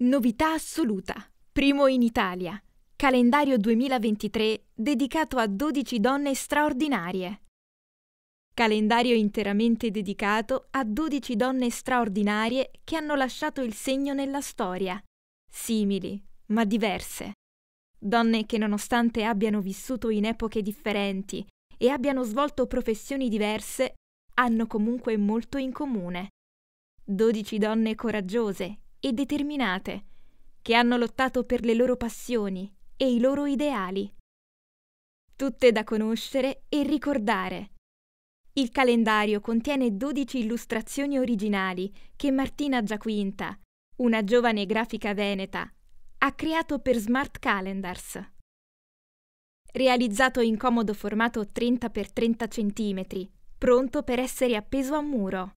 Novità assoluta. Primo in Italia. Calendario 2023 dedicato a 12 donne straordinarie. Calendario interamente dedicato a 12 donne straordinarie che hanno lasciato il segno nella storia. Simili, ma diverse. Donne che nonostante abbiano vissuto in epoche differenti e abbiano svolto professioni diverse, hanno comunque molto in comune. 12 donne coraggiose e determinate, che hanno lottato per le loro passioni e i loro ideali. Tutte da conoscere e ricordare. Il calendario contiene 12 illustrazioni originali che Martina Giaquinta, una giovane grafica veneta, ha creato per Smart Calendars. Realizzato in comodo formato 30x30 cm, pronto per essere appeso a muro.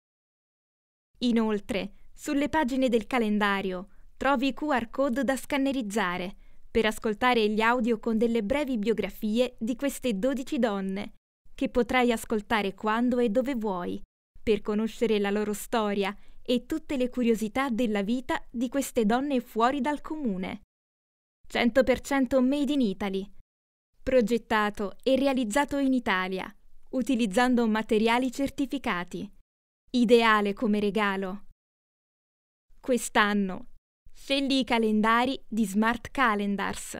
Inoltre, sulle pagine del calendario trovi i QR code da scannerizzare per ascoltare gli audio con delle brevi biografie di queste 12 donne, che potrai ascoltare quando e dove vuoi, per conoscere la loro storia e tutte le curiosità della vita di queste donne fuori dal comune. 100% Made in Italy. Progettato e realizzato in Italia, utilizzando materiali certificati. Ideale come regalo quest'anno. Felli i calendari di Smart Calendars.